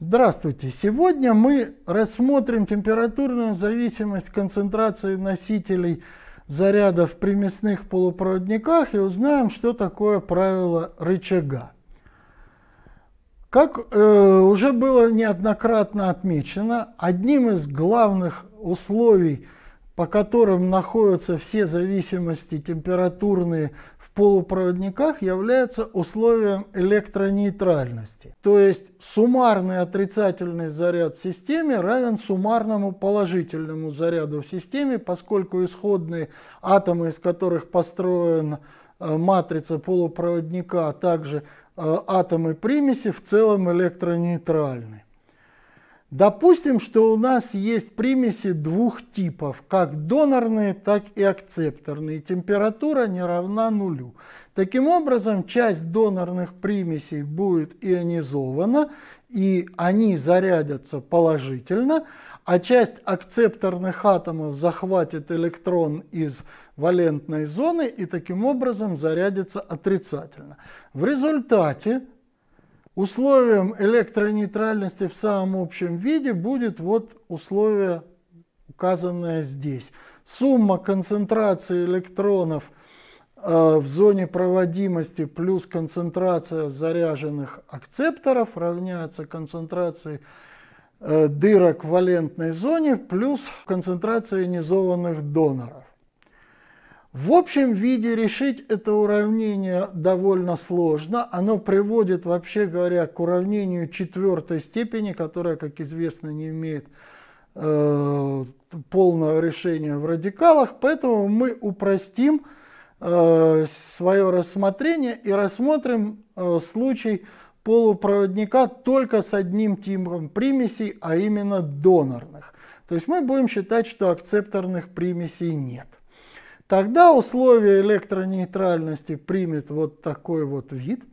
Здравствуйте! Сегодня мы рассмотрим температурную зависимость концентрации носителей заряда в примесных полупроводниках и узнаем, что такое правило рычага. Как э, уже было неоднократно отмечено, одним из главных условий, по которым находятся все зависимости температурные полупроводниках является условием электронейтральности. То есть суммарный отрицательный заряд в системе равен суммарному положительному заряду в системе, поскольку исходные атомы, из которых построен э, матрица полупроводника, а также э, атомы примеси в целом электронейтральны. Допустим, что у нас есть примеси двух типов, как донорные, так и акцепторные. Температура не равна нулю. Таким образом, часть донорных примесей будет ионизована, и они зарядятся положительно, а часть акцепторных атомов захватит электрон из валентной зоны и таким образом зарядится отрицательно. В результате Условием электронейтральности в самом общем виде будет вот условие, указанное здесь. Сумма концентрации электронов э, в зоне проводимости плюс концентрация заряженных акцепторов равняется концентрации э, дырок в валентной зоне плюс концентрация ионизованных доноров. В общем виде решить это уравнение довольно сложно. Оно приводит, вообще говоря, к уравнению четвертой степени, которое, как известно, не имеет э, полного решения в радикалах. Поэтому мы упростим э, свое рассмотрение и рассмотрим э, случай полупроводника только с одним типом примесей, а именно донорных. То есть мы будем считать, что акцепторных примесей нет. Тогда условие электронейтральности примет вот такой вот вид.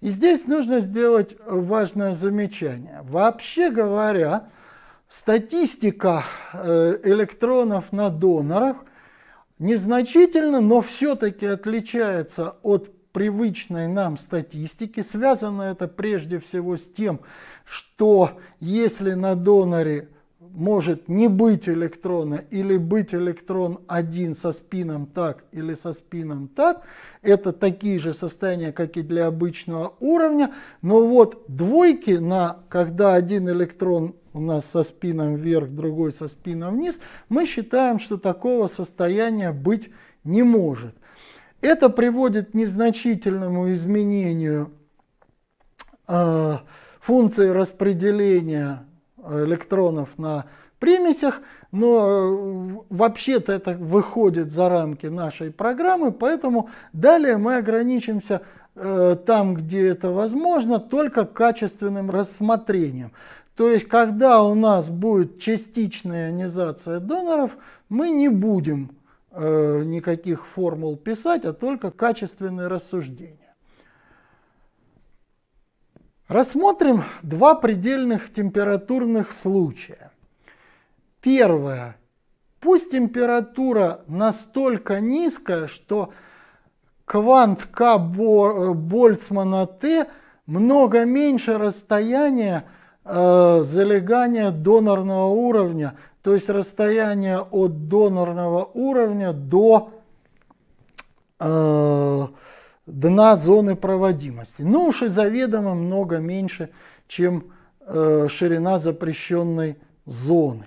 И здесь нужно сделать важное замечание. Вообще говоря, статистика э, электронов на донорах незначительно, но все-таки отличается от привычной нам статистики. Связано это прежде всего с тем, что если на доноре может не быть электрона или быть электрон один со спином так или со спином так. Это такие же состояния, как и для обычного уровня. Но вот двойки, на, когда один электрон у нас со спином вверх, другой со спином вниз, мы считаем, что такого состояния быть не может. Это приводит к незначительному изменению э, функции распределения электронов на примесях, но э, вообще-то это выходит за рамки нашей программы, поэтому далее мы ограничимся э, там, где это возможно, только качественным рассмотрением. То есть, когда у нас будет частичная ионизация доноров, мы не будем э, никаких формул писать, а только качественные рассуждения. Рассмотрим два предельных температурных случая. Первое. Пусть температура настолько низкая, что квант К э, Больцмана Т много меньше расстояния э, залегания донорного уровня, то есть расстояние от донорного уровня до э, дна зоны проводимости. Но ну уж и заведомо много меньше, чем э, ширина запрещенной зоны.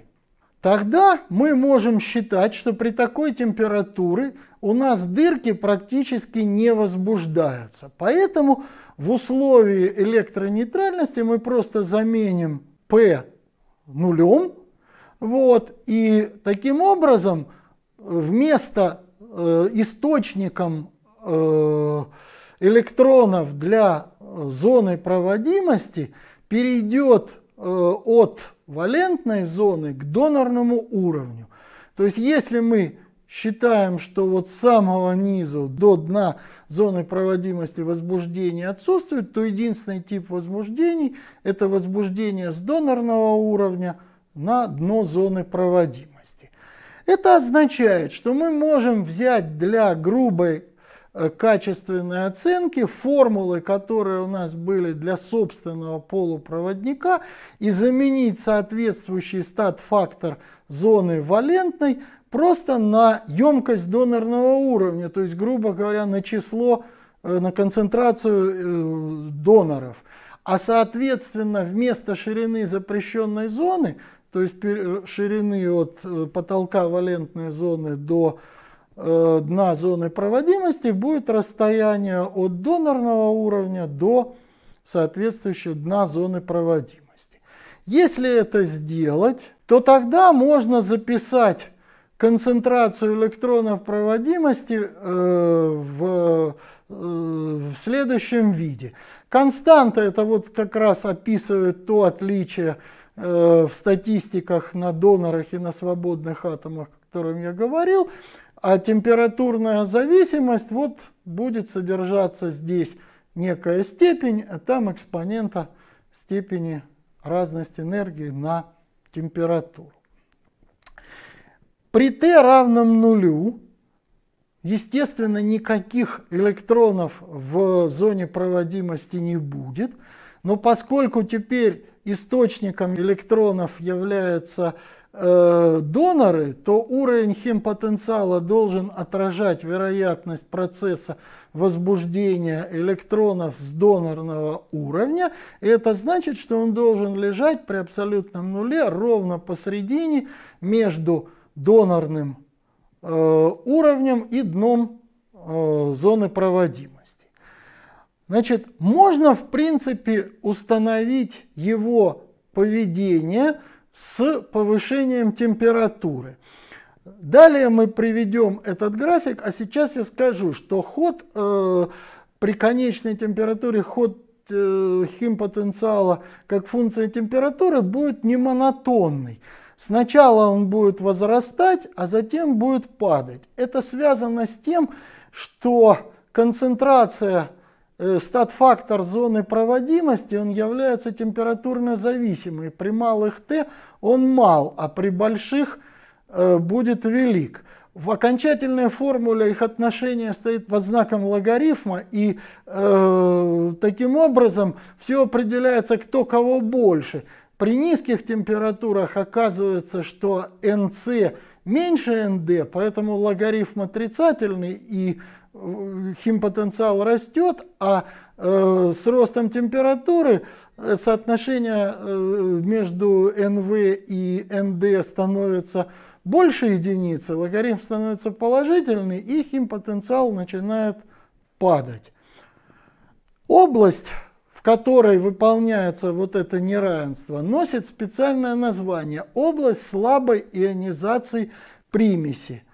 Тогда мы можем считать, что при такой температуре у нас дырки практически не возбуждаются. Поэтому в условии электронейтральности мы просто заменим P нулем. Вот, и таким образом э, вместо э, источником Э, электронов для э, зоны проводимости перейдет э, от валентной зоны к донорному уровню. То есть если мы считаем, что вот с самого низа до дна зоны проводимости возбуждения отсутствует, то единственный тип возбуждений – это возбуждение с донорного уровня на дно зоны проводимости. Это означает, что мы можем взять для грубой Э, качественной оценки, формулы, которые у нас были для собственного полупроводника, и заменить соответствующий стат-фактор зоны валентной просто на емкость донорного уровня, то есть, грубо говоря, на число, э, на концентрацию э, доноров. А соответственно, вместо ширины запрещенной зоны, то есть ширины от потолка валентной зоны до Э, дна зоны проводимости будет расстояние от донорного уровня до соответствующего дна зоны проводимости. Если это сделать, то тогда можно записать концентрацию электронов проводимости э, в, э, в следующем виде. Константа это вот как раз описывает то отличие в статистиках на донорах и на свободных атомах, о котором я говорил. А температурная зависимость вот будет содержаться здесь некая степень, а там экспонента степени разность энергии на температуру. При Т равном нулю, естественно, никаких электронов в зоне проводимости не будет, но поскольку теперь источником электронов является Э, доноры, то уровень химпотенциала должен отражать вероятность процесса возбуждения электронов с донорного уровня. И это значит, что он должен лежать при абсолютном нуле ровно посередине между донорным э, уровнем и дном э, зоны проводимости. Значит, можно в принципе установить его поведение – с повышением температуры. Далее мы приведем этот график, а сейчас я скажу, что ход э, при конечной температуре, ход э, химпотенциала как функция температуры будет не монотонный. Сначала он будет возрастать, а затем будет падать. Это связано с тем, что концентрация Э, стат-фактор зоны проводимости, он является температурно зависимый. При малых Т он мал, а при больших э, будет велик. В окончательной формуле их отношение стоит под знаком логарифма, и э, таким образом все определяется, кто кого больше. При низких температурах оказывается, что НС меньше НД, поэтому логарифм отрицательный, и химпотенциал растет, а э, с ростом температуры э, соотношение э, между НВ и НД становится больше единицы, логарифм становится положительный, и химпотенциал начинает падать. Область, в которой выполняется вот это неравенство, носит специальное название – область слабой ионизации примеси –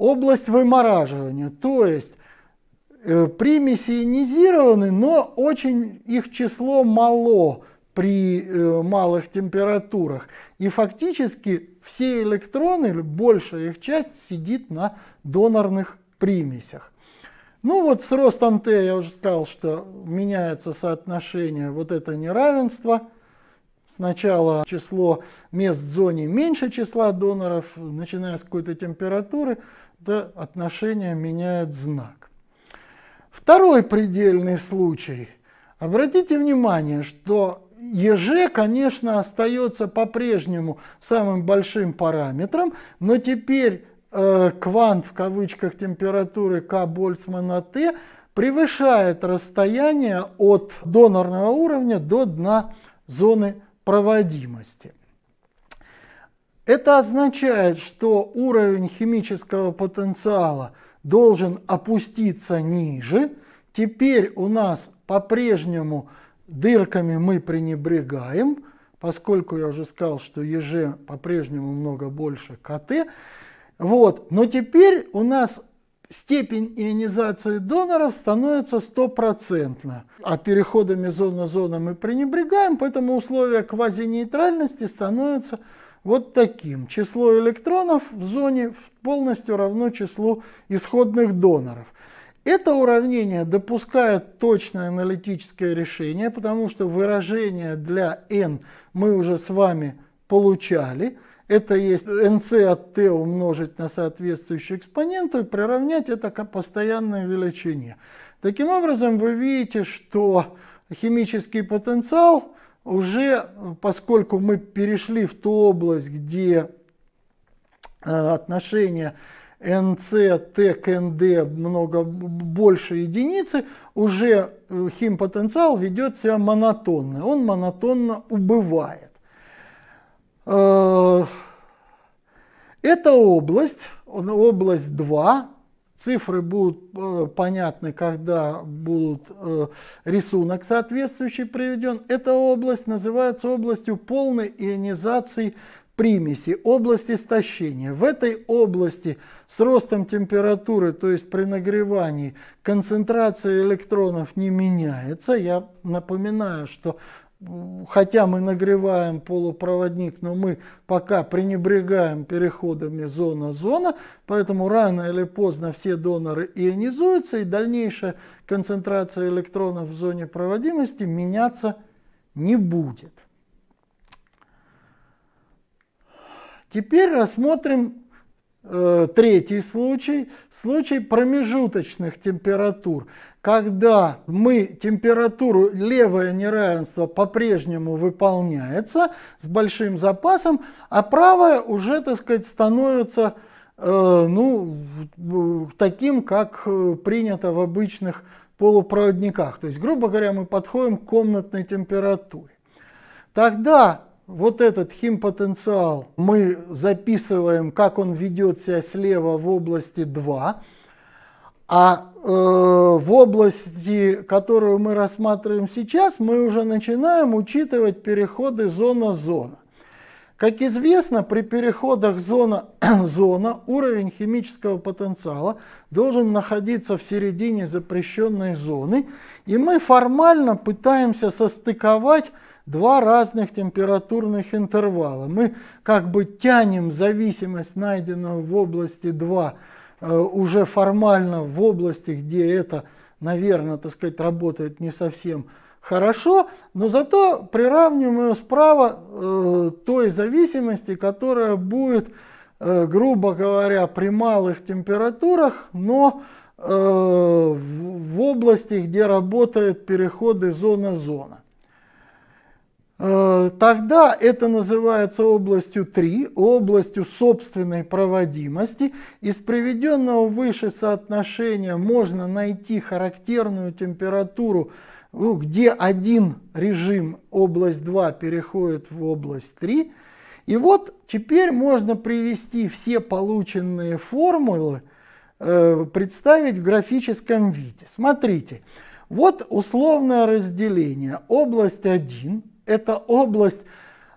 область вымораживания, то есть э, примеси ионизированы, но очень их число мало при э, малых температурах. И фактически все электроны, большая их часть, сидит на донорных примесях. Ну вот с ростом Т я уже сказал, что меняется соотношение вот это неравенство – Сначала число мест в зоне меньше числа доноров, начиная с какой-то температуры, да отношение меняет знак. Второй предельный случай. Обратите внимание, что ЕЖ, конечно, остается по-прежнему самым большим параметром, но теперь э, квант в кавычках температуры К Больцмана Т превышает расстояние от донорного уровня до дна зоны проводимости. Это означает, что уровень химического потенциала должен опуститься ниже. Теперь у нас по-прежнему дырками мы пренебрегаем, поскольку я уже сказал, что ЕЖ по-прежнему много больше КТ. Вот. Но теперь у нас степень ионизации доноров становится стопроцентна. А переходами зона зона мы пренебрегаем, поэтому условия квазинейтральности становятся вот таким. Число электронов в зоне полностью равно числу исходных доноров. Это уравнение допускает точное аналитическое решение, потому что выражение для n мы уже с вами получали – это есть nc от t умножить на соответствующую экспоненту и приравнять это к постоянной величине. Таким образом, вы видите, что химический потенциал уже, поскольку мы перешли в ту область, где э, отношение nc t к nd много больше единицы, уже э, химпотенциал ведет себя монотонно, он монотонно убывает. Э, это область, область 2. Цифры будут э, понятны, когда будут э, рисунок соответствующий приведен. Эта область называется областью полной ионизации примеси, область истощения. В этой области с ростом температуры, то есть при нагревании, концентрация электронов не меняется. Я напоминаю, что хотя мы нагреваем полупроводник, но мы пока пренебрегаем переходами зона-зона, поэтому рано или поздно все доноры ионизуются, и дальнейшая концентрация электронов в зоне проводимости меняться не будет. Теперь рассмотрим Э, третий случай, случай промежуточных температур, когда мы температуру левое неравенство по-прежнему выполняется с большим запасом, а правое уже, так сказать, становится э, ну, таким, как э, принято в обычных полупроводниках. То есть, грубо говоря, мы подходим к комнатной температуре. Тогда вот этот химпотенциал мы записываем, как он ведет себя слева в области 2, а э, в области, которую мы рассматриваем сейчас, мы уже начинаем учитывать переходы зона-зона. Как известно, при переходах зона, зона уровень химического потенциала должен находиться в середине запрещенной зоны, и мы формально пытаемся состыковать два разных температурных интервала. Мы как бы тянем зависимость, найденную в области 2, э, уже формально в области, где это, наверное, так сказать, работает не совсем хорошо, но зато приравниваем ее справа э, той зависимости, которая будет, э, грубо говоря, при малых температурах, но э, в, в области, где работают переходы зона-зона. Э, тогда это называется областью 3, областью собственной проводимости. Из приведенного выше соотношения можно найти характерную температуру ну, где один режим область 2 переходит в область 3. И вот теперь можно привести все полученные формулы, э, представить в графическом виде. Смотрите, вот условное разделение. Область 1 – это область,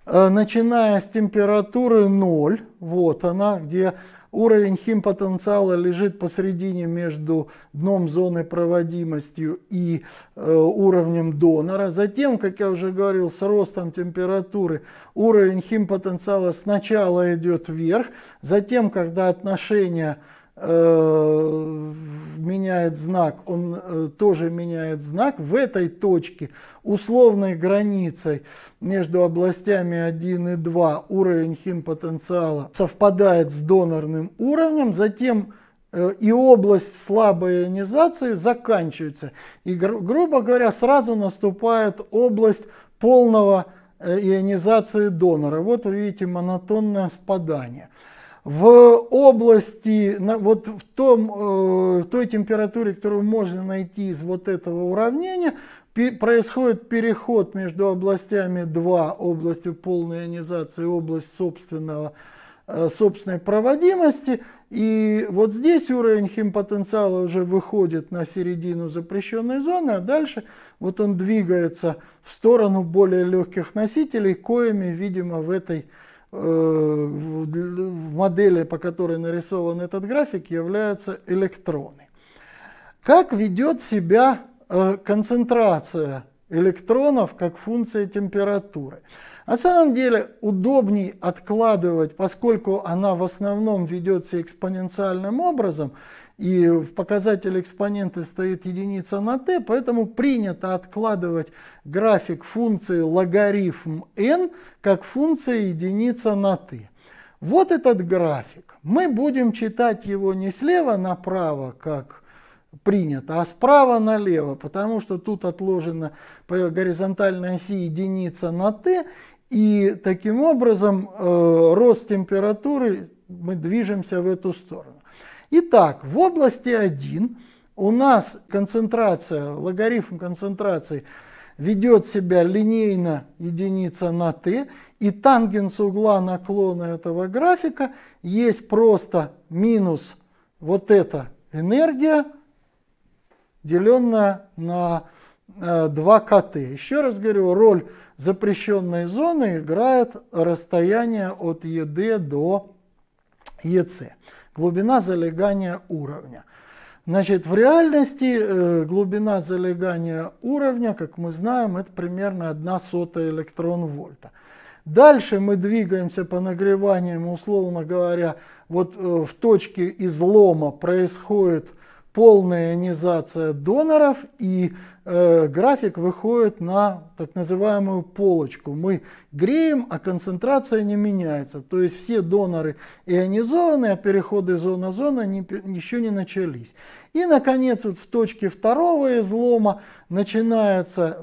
э, начиная с температуры 0, вот она, где Уровень химпотенциала лежит посередине между дном зоны проводимостью и э, уровнем донора. Затем, как я уже говорил, с ростом температуры уровень химпотенциала сначала идет вверх, затем, когда отношение Э, меняет знак, он э, тоже меняет знак в этой точке условной границей между областями 1 и 2 уровень химпотенциала совпадает с донорным уровнем, затем э, и область слабой ионизации заканчивается. И, грубо говоря, сразу наступает область полного ионизации донора. Вот вы видите монотонное спадание в области, вот в том, э, в той температуре, которую можно найти из вот этого уравнения, происходит переход между областями 2, областью полной ионизации, область собственного, э, собственной проводимости. И вот здесь уровень химпотенциала уже выходит на середину запрещенной зоны, а дальше вот он двигается в сторону более легких носителей, коими, видимо, в этой Э, в модели, по которой нарисован этот график, являются электроны. Как ведет себя э, концентрация электронов как функция температуры? На самом деле удобней откладывать, поскольку она в основном ведется экспоненциальным образом, и в показателе экспонента стоит единица на t, поэтому принято откладывать график функции логарифм n как функция единица на t. Вот этот график. Мы будем читать его не слева направо, как принято, а справа налево, потому что тут отложена по горизонтальной оси единица на t, и таким образом э, рост температуры мы движемся в эту сторону. Итак, в области 1 у нас концентрация, логарифм концентрации ведет себя линейно единица на t, и тангенс угла наклона этого графика есть просто минус вот эта энергия, деленная на 2КТ. Э, Еще раз говорю, роль запрещенной зоны играет расстояние от ЕД до ЕЦ глубина залегания уровня. Значит, в реальности э, глубина залегания уровня, как мы знаем, это примерно 1 сотая электрон вольта. Дальше мы двигаемся по нагреваниям, условно говоря, вот э, в точке излома происходит полная ионизация доноров и Э, график выходит на так называемую полочку. Мы греем, а концентрация не меняется. То есть все доноры ионизованы, а переходы зона-зона не, еще не начались. И, наконец, вот в точке второго излома начинаются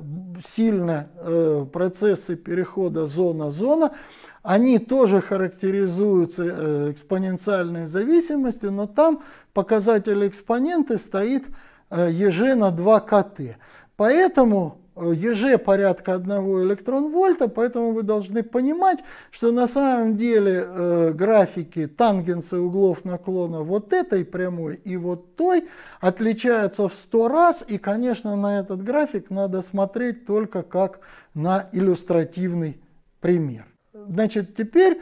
сильно э, процессы перехода зона-зона. Они тоже характеризуются э, экспоненциальной зависимостью, но там показатель экспоненты стоит Э, еже на 2 КТ. Поэтому э, еже порядка 1 электрон-вольта, поэтому вы должны понимать, что на самом деле э, графики тангенса углов наклона вот этой прямой и вот той отличаются в 100 раз, и, конечно, на этот график надо смотреть только как на иллюстративный пример. Значит, теперь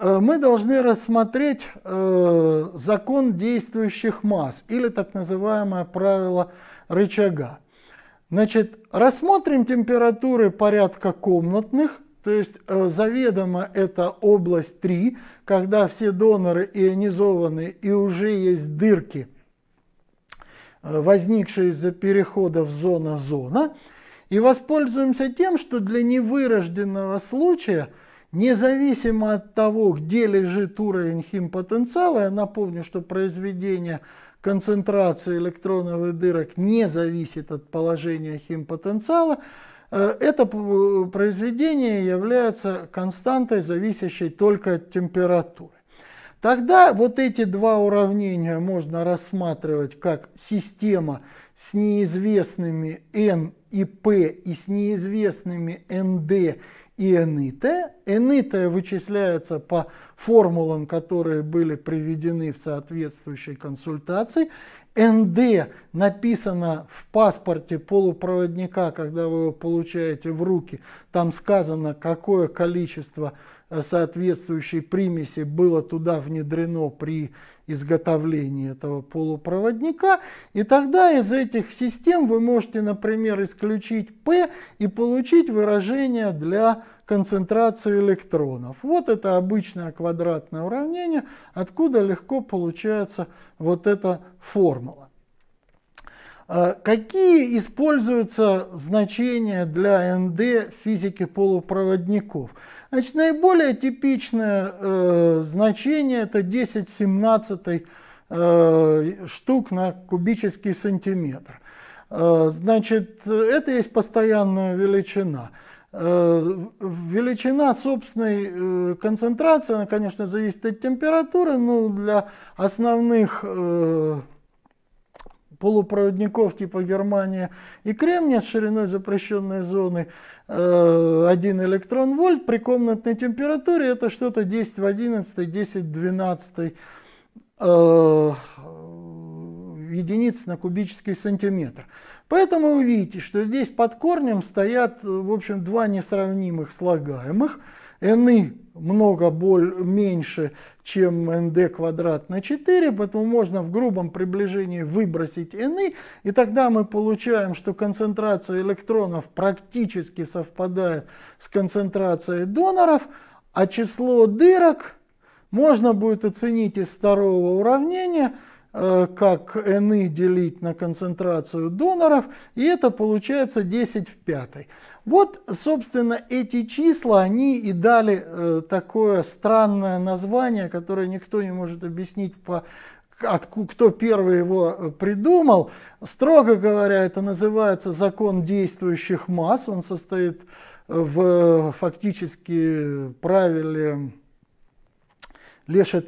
Э, мы должны рассмотреть э, закон действующих масс или так называемое правило рычага. Значит, рассмотрим температуры порядка комнатных, то есть э, заведомо это область 3, когда все доноры ионизованы и уже есть дырки, возникшие из-за переходов зона-зона. И воспользуемся тем, что для невырожденного случая – Независимо от того, где лежит уровень химпотенциала, я напомню, что произведение концентрации электронов и дырок не зависит от положения химпотенциала, э, это э, произведение является константой, зависящей только от температуры. Тогда вот эти два уравнения можно рассматривать как система с неизвестными n и p и с неизвестными nd и НИТ. НИТ вычисляется по формулам, которые были приведены в соответствующей консультации. НД написано в паспорте полупроводника, когда вы его получаете в руки, там сказано, какое количество э, соответствующей примеси было туда внедрено при изготовлении этого полупроводника. И тогда из этих систем вы можете, например, исключить P и получить выражение для концентрацию электронов. Вот это обычное квадратное уравнение, откуда легко получается вот эта формула. А какие используются значения для НД физики полупроводников? Значит, наиболее типичное э, значение это 10 в 17 э, штук на кубический сантиметр. Э, значит, это есть постоянная величина. Э, величина собственной э, концентрации, она, конечно, зависит от температуры, но для основных э, полупроводников типа Германия и Кремния с шириной запрещенной зоны 1 электрон-вольт при комнатной температуре это что-то 10 в 11, 10 в 12 единиц на кубический сантиметр. Поэтому вы видите, что здесь под корнем стоят, в общем, два несравнимых слагаемых. n много боль, меньше, чем nd квадрат на 4, поэтому можно в грубом приближении выбросить n, и тогда мы получаем, что концентрация электронов практически совпадает с концентрацией доноров, а число дырок можно будет оценить из второго уравнения – Э, как N делить на концентрацию доноров, и это получается 10 в пятой. Вот, собственно, эти числа, они и дали э, такое странное название, которое никто не может объяснить по откуда, кто первый его э, придумал. Строго говоря, это называется закон действующих масс. Он состоит в фактически правиле Леша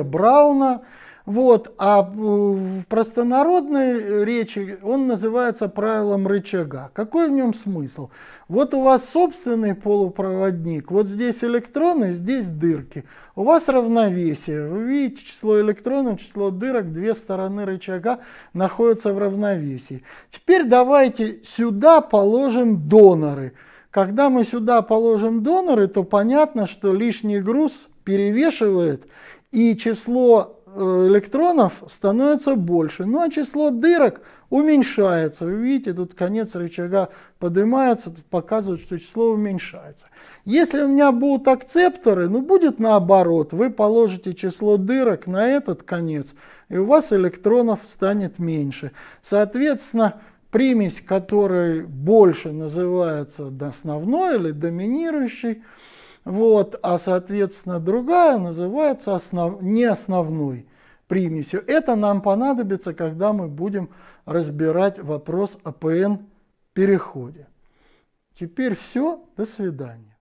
Брауна. Брауна вот, а в простонародной э, речи он называется правилом рычага. Какой в нем смысл? Вот у вас собственный полупроводник, вот здесь электроны, здесь дырки. У вас равновесие. Вы видите число электронов, число дырок, две стороны рычага находятся в равновесии. Теперь давайте сюда положим доноры. Когда мы сюда положим доноры, то понятно, что лишний груз перевешивает, и число Э, электронов становится больше, ну а число дырок уменьшается. Вы видите, тут конец рычага поднимается, показывает, что число уменьшается. Если у меня будут акцепторы, ну будет наоборот, вы положите число дырок на этот конец, и у вас электронов станет меньше. Соответственно, примесь, которой больше называется основной или доминирующий. Вот, а, соответственно, другая называется основ... не основной примесью. Это нам понадобится, когда мы будем разбирать вопрос о ПН-переходе. Теперь все, до свидания.